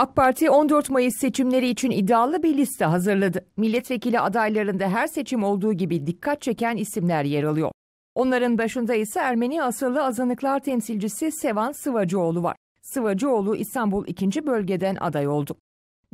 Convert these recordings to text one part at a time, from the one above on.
AK Parti 14 Mayıs seçimleri için iddialı bir liste hazırladı. Milletvekili adaylarında her seçim olduğu gibi dikkat çeken isimler yer alıyor. Onların başında ise Ermeni asıllı azınlıklar temsilcisi Sevan Sıvacıoğlu var. Sıvacıoğlu İstanbul 2. bölgeden aday oldu.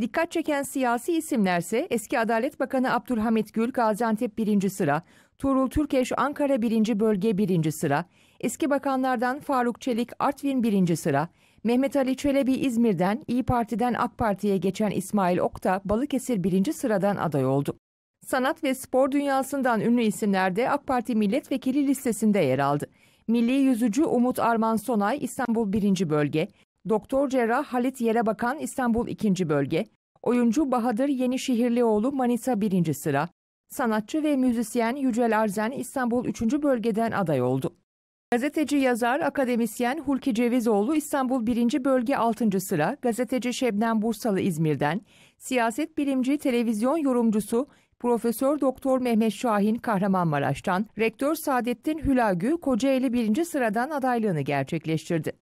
Dikkat çeken siyasi isimlerse eski Adalet Bakanı Abdülhamit Gül Gaziantep 1. sıra, Tuğrul Türkeş Ankara 1. bölge 1. sıra, eski bakanlardan Faruk Çelik Artvin 1. sıra, Mehmet Ali Çelebi İzmir'den, İyi Parti'den AK Parti'ye geçen İsmail Okta, Balıkesir birinci sıradan aday oldu. Sanat ve spor dünyasından ünlü isimler de AK Parti milletvekili listesinde yer aldı. Milli yüzücü Umut Arman Sonay İstanbul 1. bölge, Doktor Cerrah Halit Yerebakan İstanbul 2. bölge, oyuncu Bahadır Yenişehirlioğlu Manisa 1. sıra, sanatçı ve müzisyen Yücel Arzen İstanbul 3. bölgeden aday oldu. Gazeteci yazar akademisyen Hulki Cevizoğlu İstanbul 1. Bölge 6. sıra, gazeteci Şebnem Bursalı İzmir'den, siyaset bilimci televizyon yorumcusu Profesör Doktor Mehmet Şahin Kahramanmaraş'tan, Rektör Saadettin Hülagü Kocaeli 1. sıradan adaylığını gerçekleştirdi.